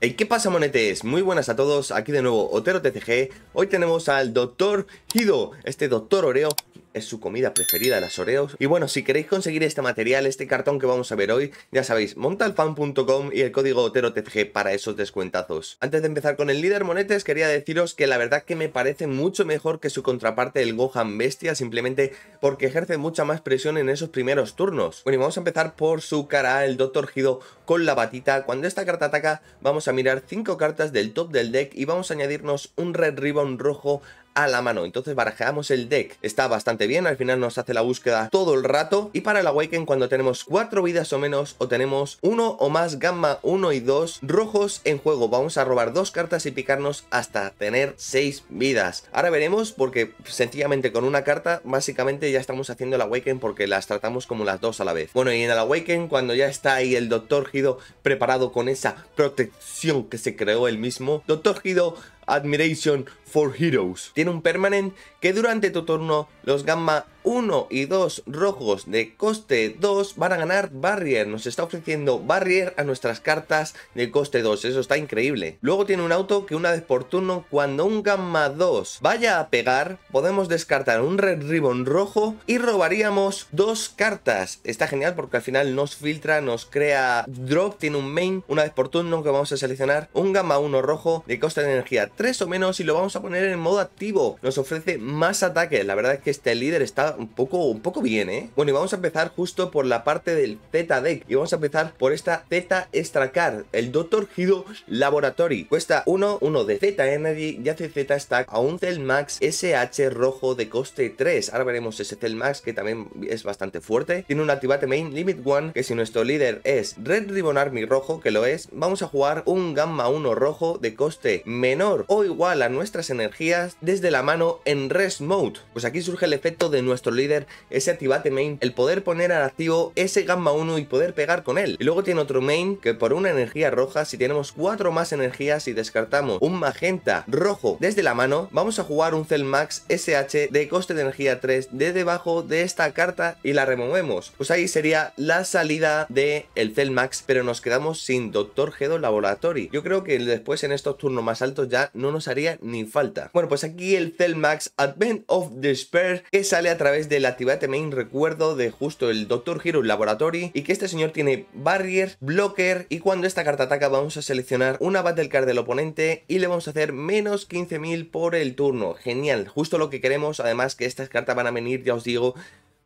Hey, ¿qué pasa monetes? Muy buenas a todos, aquí de nuevo Otero TCG Hoy tenemos al Dr. Hido, este Doctor Oreo es su comida preferida, las Oreos. Y bueno, si queréis conseguir este material, este cartón que vamos a ver hoy, ya sabéis, montalfan.com y el código OteroTFG para esos descuentazos. Antes de empezar con el líder Monetes, quería deciros que la verdad que me parece mucho mejor que su contraparte el Gohan Bestia, simplemente porque ejerce mucha más presión en esos primeros turnos. Bueno, y vamos a empezar por su cara, el Doctor Gido con la batita. Cuando esta carta ataca, vamos a mirar 5 cartas del top del deck y vamos a añadirnos un Red Ribbon rojo a la mano. Entonces barajamos el deck. Está bastante bien, al final nos hace la búsqueda todo el rato. Y para el Awaken, cuando tenemos cuatro vidas o menos, o tenemos uno o más gamma 1 y 2 rojos en juego, vamos a robar dos cartas y picarnos hasta tener seis vidas. Ahora veremos porque sencillamente con una carta básicamente ya estamos haciendo el Awaken porque las tratamos como las dos a la vez. Bueno, y en el Awaken cuando ya está ahí el Doctor Gido preparado con esa protección que se creó él mismo, Doctor Gido Admiration for Heroes. Tiene un permanent que durante tu turno los Gamma 1 y dos rojos de coste 2 van a ganar Barrier. Nos está ofreciendo Barrier a nuestras cartas de coste 2. Eso está increíble. Luego tiene un auto que una vez por turno, cuando un Gamma 2 vaya a pegar, podemos descartar un Red Ribbon rojo y robaríamos dos cartas. Está genial porque al final nos filtra, nos crea drop, tiene un main una vez por turno que vamos a seleccionar un Gamma 1 rojo de coste de energía 3 o menos y lo vamos a poner en modo activo. Nos ofrece más ataques. La verdad es que este líder está un poco, un poco bien, ¿eh? Bueno, y vamos a empezar justo por la parte del Zeta Deck. Y vamos a empezar por esta Zeta extracard el Dr. Hido Laboratory. Cuesta 1, 1 de Zeta Energy y hace Z Stack a un Z-Max SH rojo de coste 3. Ahora veremos ese Z-Max que también es bastante fuerte. Tiene un activate main Limit 1 que si nuestro líder es Red Ribbon Army rojo, que lo es, vamos a jugar un Gamma 1 rojo de coste menor o igual a nuestras energías desde la mano en Rest Mode. Pues aquí surge el efecto de nuestro líder, ese activate main, el poder poner al activo ese gamma 1 y poder pegar con él. Y luego tiene otro main que por una energía roja, si tenemos cuatro más energías y descartamos un magenta rojo desde la mano, vamos a jugar un Max SH de coste de energía 3 de debajo de esta carta y la removemos. Pues ahí sería la salida de el Max pero nos quedamos sin Doctor Gedo Laboratory. Yo creo que después en estos turnos más altos ya no nos haría ni falta. Bueno, pues aquí el Max Advent of Despair que sale a través de la actividad main, recuerdo, de justo el Doctor Hero Laboratory, y que este señor tiene Barrier, Blocker, y cuando esta carta ataca vamos a seleccionar una Battle Card del oponente y le vamos a hacer menos 15.000 por el turno. Genial, justo lo que queremos, además que estas cartas van a venir, ya os digo,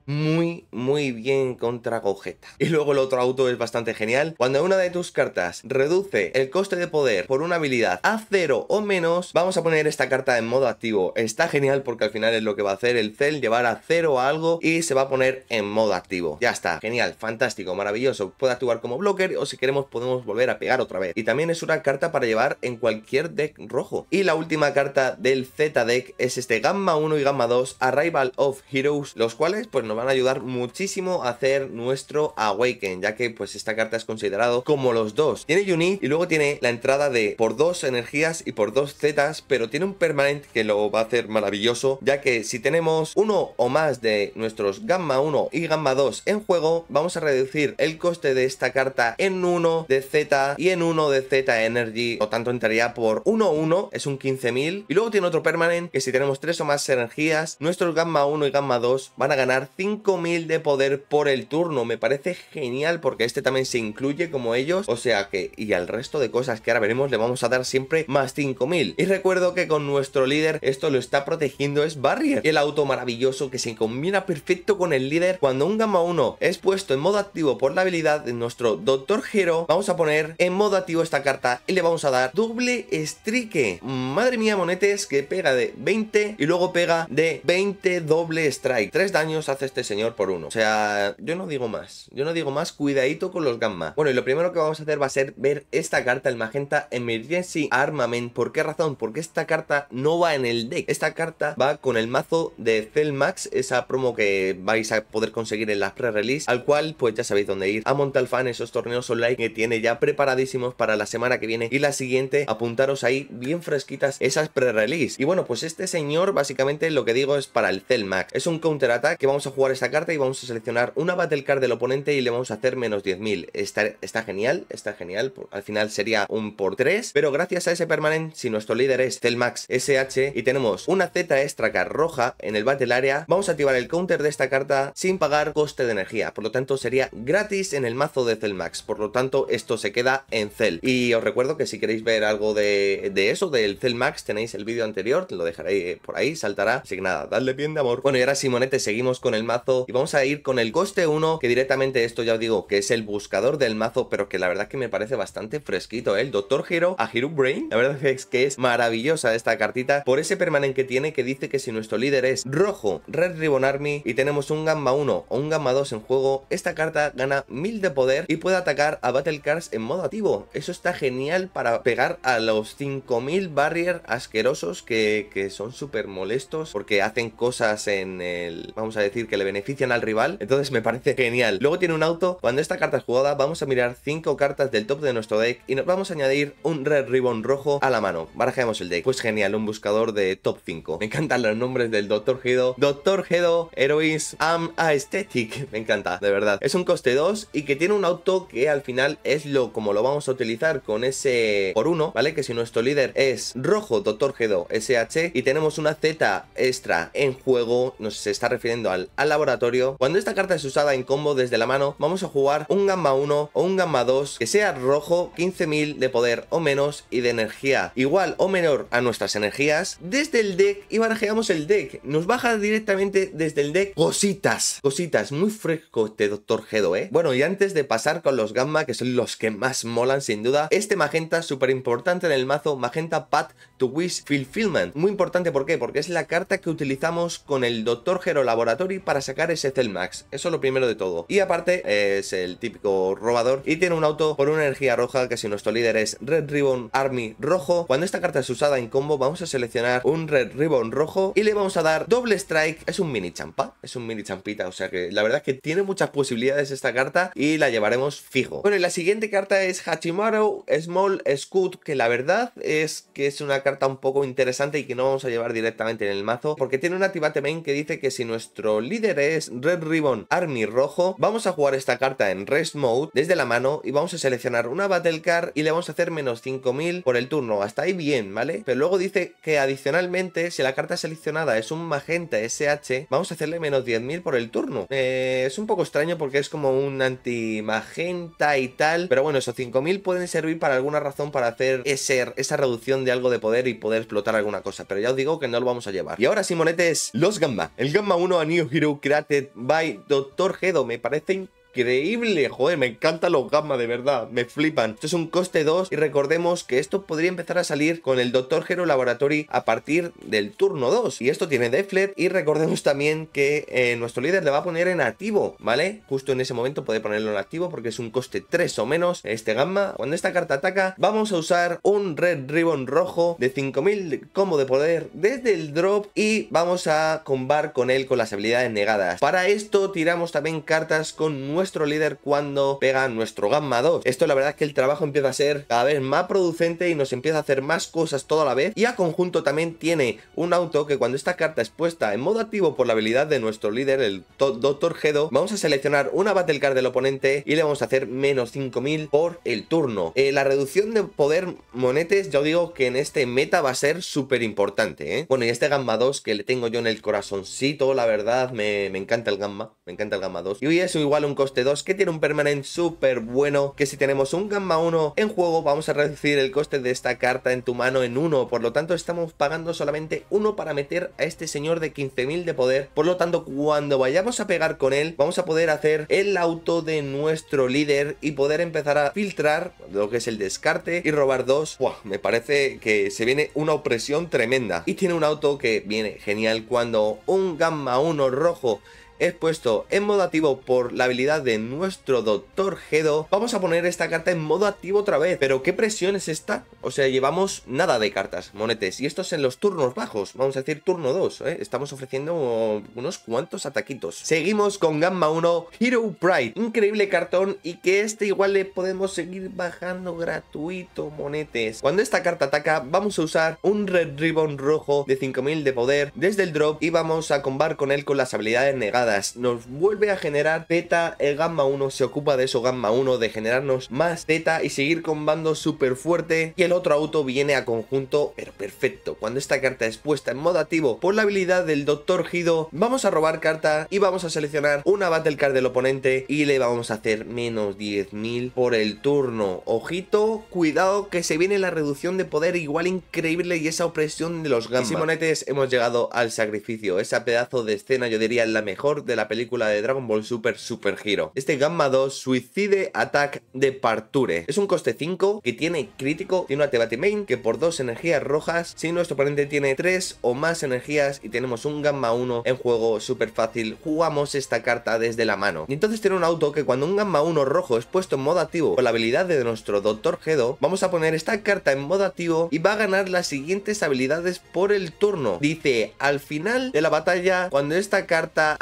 muy, muy bien contra Gogeta. Y luego el otro auto es bastante genial. Cuando una de tus cartas reduce el coste de poder por una habilidad a cero o menos, vamos a poner esta carta en modo activo. Está genial porque al final es lo que va a hacer el Cell, llevar a cero a algo y se va a poner en modo activo. Ya está, genial, fantástico, maravilloso. Puede actuar como blocker o si queremos podemos volver a pegar otra vez. Y también es una carta para llevar en cualquier deck rojo. Y la última carta del Z deck es este Gamma 1 y Gamma 2, Arrival of Heroes, los cuales pues van a ayudar muchísimo a hacer nuestro Awaken, ya que pues esta carta es considerado como los dos. Tiene Unique y luego tiene la entrada de por dos energías y por dos zetas, pero tiene un permanent que lo va a hacer maravilloso, ya que si tenemos uno o más de nuestros Gamma 1 y Gamma 2 en juego, vamos a reducir el coste de esta carta en uno de Z y en uno de Z Energy, o tanto entraría por 1-1, es un 15.000, y luego tiene otro permanent que si tenemos tres o más energías, nuestros Gamma 1 y Gamma 2 van a ganar 5000 de poder por el turno. Me parece genial porque este también se incluye como ellos. O sea que, y al resto de cosas que ahora veremos, le vamos a dar siempre más 5000. Y recuerdo que con nuestro líder esto lo está protegiendo es Barrier. El auto maravilloso que se combina perfecto con el líder. Cuando un gama 1 es puesto en modo activo por la habilidad de nuestro Doctor Hero, vamos a poner en modo activo esta carta y le vamos a dar doble strike. Madre mía, monetes, que pega de 20 y luego pega de 20 doble strike. Tres daños hace este señor por uno. O sea, yo no digo más. Yo no digo más, cuidadito con los gamma. Bueno, y lo primero que vamos a hacer va a ser ver esta carta, el magenta Emergency Armament. ¿Por qué razón? Porque esta carta no va en el deck. Esta carta va con el mazo de Celmax, esa promo que vais a poder conseguir en las pre-release, al cual pues ya sabéis dónde ir. A Montalfan esos torneos online que tiene ya preparadísimos para la semana que viene y la siguiente, apuntaros ahí bien fresquitas esas pre-release. Y bueno, pues este señor básicamente lo que digo es para el Celmax. Es un attack que vamos a jugar esa esta carta y vamos a seleccionar una Battle Card del oponente y le vamos a hacer menos 10.000. Está, está genial, está genial. Al final sería un por 3, pero gracias a ese permanente, si nuestro líder es max SH y tenemos una Z extra card roja en el Battle Area, vamos a activar el counter de esta carta sin pagar coste de energía. Por lo tanto, sería gratis en el mazo de Celmax. Por lo tanto, esto se queda en Cel. Y os recuerdo que si queréis ver algo de, de eso, del Celmax, tenéis el vídeo anterior, lo dejaré por ahí, saltará. Así que nada, dadle bien de amor. Bueno, y ahora Simonete seguimos con el y vamos a ir con el coste 1, que directamente esto ya os digo que es el buscador del mazo, pero que la verdad que me parece bastante fresquito, ¿eh? el Doctor Hero a Hero Brain, la verdad es que es maravillosa esta cartita, por ese permanente que tiene que dice que si nuestro líder es rojo, Red Ribbon Army y tenemos un Gamma 1 o un Gamma 2 en juego, esta carta gana mil de poder y puede atacar a Battle Cars en modo activo, eso está genial para pegar a los 5000 barrier asquerosos que, que son súper molestos porque hacen cosas en el, vamos a decir que el benefician al rival. Entonces me parece genial. Luego tiene un auto. Cuando esta carta es jugada, vamos a mirar 5 cartas del top de nuestro deck y nos vamos a añadir un Red Ribbon rojo a la mano. barajamos el deck. Pues genial, un buscador de top 5. Me encantan los nombres del Doctor Gedo. Doctor Gedo, heroes Am Aesthetic. Me encanta, de verdad. Es un coste 2 y que tiene un auto que al final es lo como lo vamos a utilizar con ese por 1, ¿vale? Que si nuestro líder es rojo, Doctor Gedo, SH, y tenemos una Z extra en juego, nos está refiriendo al, al laboratorio. Cuando esta carta es usada en combo desde la mano, vamos a jugar un gamma 1 o un gamma 2 que sea rojo, 15.000 de poder o menos y de energía igual o menor a nuestras energías. Desde el deck y barajeamos el deck. Nos baja directamente desde el deck cositas, cositas, muy fresco este Doctor Gedo, ¿eh? Bueno, y antes de pasar con los gamma, que son los que más molan sin duda, este magenta súper importante en el mazo, magenta Path to Wish Fulfillment. Muy importante, ¿por qué? Porque es la carta que utilizamos con el Doctor Gero Laboratorio. para para sacar ese max Eso lo primero de todo. Y aparte, es el típico robador y tiene un auto por una energía roja que si nuestro líder es Red Ribbon Army rojo, cuando esta carta es usada en combo vamos a seleccionar un Red Ribbon rojo y le vamos a dar doble strike. Es un mini champa, es un mini champita, o sea que la verdad es que tiene muchas posibilidades esta carta y la llevaremos fijo. Bueno, y la siguiente carta es Hachimaru Small Scoot, que la verdad es que es una carta un poco interesante y que no vamos a llevar directamente en el mazo porque tiene un activate main que dice que si nuestro líder es Red Ribbon Army rojo, vamos a jugar esta carta en Rest Mode desde la mano y vamos a seleccionar una Battle Card y le vamos a hacer menos 5000 por el turno. Hasta ahí bien, ¿vale? Pero luego dice que adicionalmente, si la carta seleccionada es un Magenta SH, vamos a hacerle menos 10.000 por el turno. Eh, es un poco extraño porque es como un anti-Magenta y tal, pero bueno, esos 5000 pueden servir para alguna razón para hacer esa reducción de algo de poder y poder explotar alguna cosa, pero ya os digo que no lo vamos a llevar. Y ahora, Simonetes, los Gamma. El Gamma 1 a New Hero Created by Dr. Gedo. Me parece increíble. Joder, me encantan los gamma, de verdad. Me flipan. Esto es un coste 2 y recordemos que esto podría empezar a salir con el Dr. Hero Laboratory a partir del turno 2. Y esto tiene Deflet y recordemos también que eh, nuestro líder le va a poner en activo, ¿vale? Justo en ese momento puede ponerlo en activo porque es un coste 3 o menos este gamma. Cuando esta carta ataca, vamos a usar un Red Ribbon rojo de 5000 como de poder desde el drop y vamos a combar con él con las habilidades negadas. Para esto tiramos también cartas con nuestro líder cuando pega nuestro Gamma 2. Esto la verdad es que el trabajo empieza a ser cada vez más producente y nos empieza a hacer más cosas toda la vez. Y a conjunto también tiene un auto que cuando esta carta es puesta en modo activo por la habilidad de nuestro líder, el doctor Gedo, vamos a seleccionar una Battle Card del oponente y le vamos a hacer menos 5000 por el turno. Eh, la reducción de poder monetes, yo digo que en este meta va a ser súper importante. ¿eh? Bueno, y este Gamma 2 que le tengo yo en el corazoncito, la verdad, me, me encanta el Gamma, me encanta el Gamma 2. Y hoy es igual un costo de 2 que tiene un permanente súper bueno que si tenemos un gamma 1 en juego vamos a reducir el coste de esta carta en tu mano en 1 por lo tanto estamos pagando solamente 1 para meter a este señor de 15.000 de poder por lo tanto cuando vayamos a pegar con él vamos a poder hacer el auto de nuestro líder y poder empezar a filtrar lo que es el descarte y robar 2 me parece que se viene una opresión tremenda y tiene un auto que viene genial cuando un gamma 1 rojo es puesto en modo activo por la habilidad de nuestro Doctor Gedo, vamos a poner esta carta en modo activo otra vez. Pero ¿qué presión es esta? O sea, llevamos nada de cartas, monetes. Y esto es en los turnos bajos, vamos a decir turno 2. ¿eh? Estamos ofreciendo unos cuantos ataquitos. Seguimos con Gamma 1, Hero Pride. Increíble cartón y que este igual le podemos seguir bajando gratuito monetes. Cuando esta carta ataca, vamos a usar un Red Ribbon rojo de 5000 de poder desde el drop y vamos a combar con él con las habilidades negadas nos vuelve a generar Zeta, el gamma 1 se ocupa de eso gamma 1, de generarnos más Zeta y seguir con bando súper fuerte y el otro auto viene a conjunto, pero perfecto. Cuando esta carta es puesta en modo activo por la habilidad del Doctor Gido, vamos a robar carta y vamos a seleccionar una Battle Card del oponente y le vamos a hacer menos 10.000 por el turno. Ojito, cuidado que se viene la reducción de poder igual increíble y esa opresión de los gamma. Y Simonetes, hemos llegado al sacrificio. Esa pedazo de escena yo diría es la mejor de la película de Dragon Ball Super Super Hero. Este Gamma 2 Suicide Attack de Parture. Es un coste 5 que tiene crítico, tiene una Tebati Main que por dos energías rojas, si nuestro oponente tiene 3 o más energías y tenemos un Gamma 1 en juego super fácil, jugamos esta carta desde la mano. Y entonces tiene un auto que cuando un Gamma 1 rojo es puesto en modo activo con la habilidad de nuestro Doctor Gedo, vamos a poner esta carta en modo activo y va a ganar las siguientes habilidades por el turno. Dice, al final de la batalla, cuando esta carta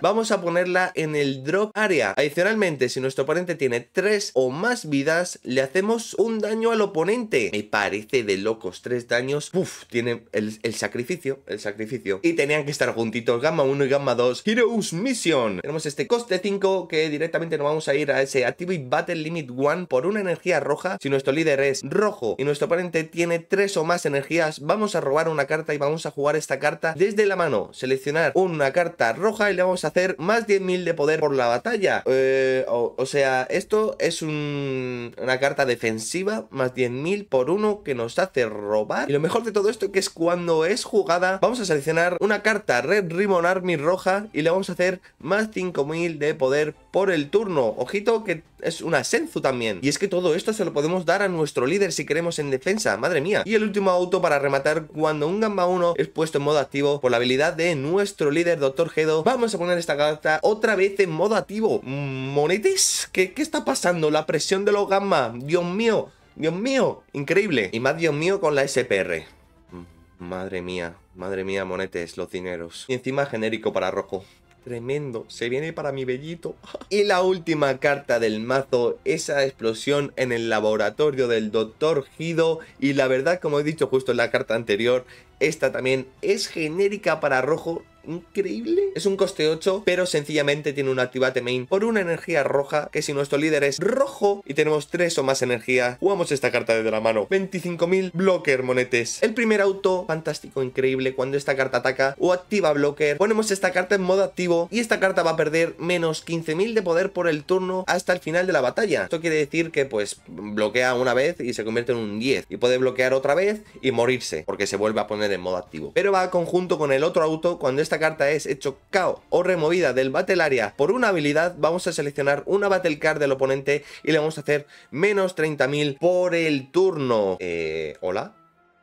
vamos a ponerla en el drop area. Adicionalmente, si nuestro oponente tiene 3 o más vidas, le hacemos un daño al oponente. Me parece de locos, 3 daños. Uff, tiene el, el sacrificio, el sacrificio. Y tenían que estar juntitos, gamma 1 y gamma 2. Heroes Mission. Tenemos este coste 5 que directamente nos vamos a ir a ese Activate Battle Limit 1 por una energía roja. Si nuestro líder es rojo y nuestro oponente tiene 3 o más energías, vamos a robar una carta y vamos a jugar esta carta desde la mano. Seleccionar una carta roja y le vamos a hacer más 10.000 de poder por la batalla. Eh, o, sea, esto es una carta defensiva, más 10.000 por uno que nos hace robar. Y lo mejor de todo esto que es cuando es jugada, vamos a seleccionar una carta Red Rimon Army roja y le vamos a hacer más 5.000 de poder por el turno. Ojito que es una ascenso también. Y es que todo esto se lo podemos dar a nuestro líder si queremos en defensa, madre mía. Y el último auto para rematar cuando un Gamma 1 es puesto en modo activo por la habilidad de nuestro líder Doctor Gedo. Vamos a poner esta carta otra vez en modo activo. ¿Monetes? ¿Qué, qué está pasando? La presión de los Gamma. Dios mío. Dios mío, increíble. Y más Dios mío con la SPR. Mm, madre mía, madre mía, monetes, los dineros. Y encima genérico para rojo tremendo. Se viene para mi bellito. Y la última carta del mazo, esa explosión en el laboratorio del Dr. Hido. Y la verdad, como he dicho justo en la carta anterior, esta también es genérica para rojo, increíble. Es un coste 8, pero sencillamente tiene un activate main por una energía roja, que si nuestro líder es rojo y tenemos 3 o más energía, jugamos esta carta desde la mano. 25.000 blocker monetes. El primer auto, fantástico, increíble, cuando esta carta ataca o activa blocker, ponemos esta carta en modo activo y esta carta va a perder menos 15.000 de poder por el turno hasta el final de la batalla. Esto quiere decir que pues bloquea una vez y se convierte en un 10 y puede bloquear otra vez y morirse, porque se vuelve a poner en modo activo. Pero va conjunto con el otro auto cuando esta carta es hecho KO o removida del Battle Area por una habilidad, vamos a seleccionar una Battle Card del oponente y le vamos a hacer menos 30.000 por el turno. Eh, ¿Hola?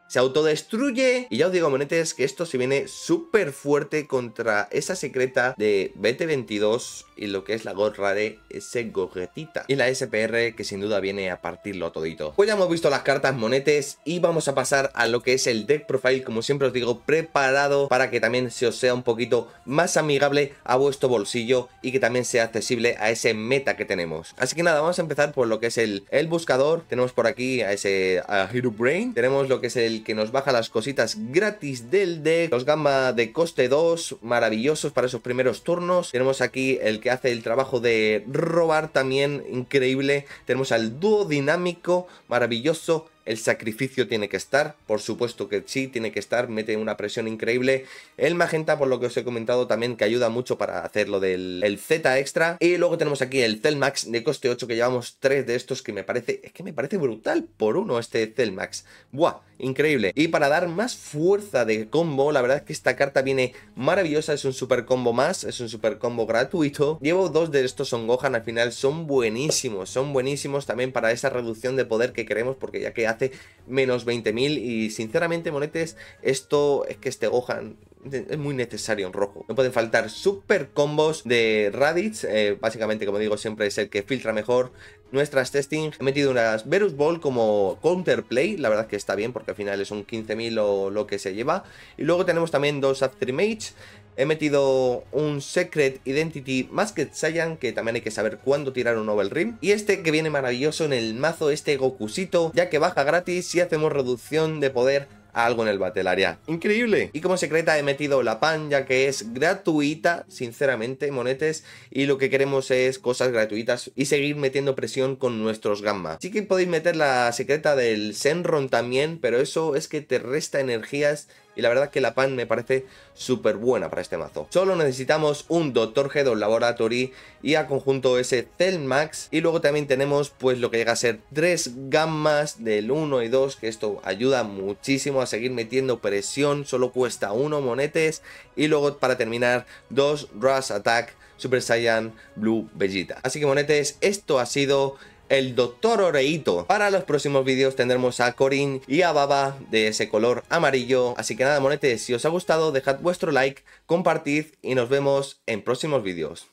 se autodestruye. Y ya os digo, monetes, que esto se viene súper fuerte contra esa secreta de BT22 y lo que es la gorra de ese gorretita. Y la SPR, que sin duda viene a partirlo todito. Pues ya hemos visto las cartas monetes y vamos a pasar a lo que es el deck profile, como siempre os digo, preparado para que también se os sea un poquito más amigable a vuestro bolsillo y que también sea accesible a ese meta que tenemos. Así que nada, vamos a empezar por lo que es el, el buscador. Tenemos por aquí a ese Hero Brain. Tenemos lo que es el que nos baja las cositas gratis del deck. Los gamma de coste 2, maravillosos para esos primeros turnos. Tenemos aquí el que hace el trabajo de robar también, increíble. Tenemos al dúo dinámico, maravilloso. El sacrificio tiene que estar, por supuesto que sí, tiene que estar, mete una presión increíble. El magenta, por lo que os he comentado también, que ayuda mucho para hacer lo del Z extra. Y luego tenemos aquí el Celmax de coste 8, que llevamos 3 de estos, que me parece, es que me parece brutal por uno este Celmax. Buah, increíble. Y para dar más fuerza de combo, la verdad es que esta carta viene maravillosa, es un super combo más, es un super combo gratuito. Llevo dos de estos Son Gohan, al final son buenísimos, son buenísimos también para esa reducción de poder que queremos, porque ya que hace menos 20.000 y sinceramente, monetes, esto es que este Gohan es muy necesario en rojo. No pueden faltar super combos de Raditz, eh, básicamente como digo siempre es el que filtra mejor, nuestras testing. He metido unas Verus Ball como counterplay, la verdad que está bien porque al final es un 15.000 o lo que se lleva. Y luego tenemos también dos Mage, He metido un Secret Identity Masked Saiyan, que también hay que saber cuándo tirar un Novel Rim. Y este que viene maravilloso en el mazo, este Gokusito, ya que baja gratis si hacemos reducción de poder algo en el Battle Increíble. Y como secreta he metido la pan, ya que es gratuita, sinceramente, monetes. Y lo que queremos es cosas gratuitas y seguir metiendo presión con nuestros gamma. Sí que podéis meter la secreta del Senron también, pero eso es que te resta energías y la verdad que la pan me parece súper buena para este mazo. Solo necesitamos un Doctor g Laboratory y a conjunto ese Celmax. Y luego también tenemos pues lo que llega a ser tres gammas del 1 y 2, que esto ayuda muchísimo a seguir metiendo presión. Solo cuesta 1 monetes. Y luego para terminar, dos Rush Attack Super Saiyan Blue bellita Así que monetes, esto ha sido el Doctor Oreito. Para los próximos vídeos tendremos a Corin y a Baba de ese color amarillo. Así que nada, monetes, si os ha gustado, dejad vuestro like, compartid y nos vemos en próximos vídeos.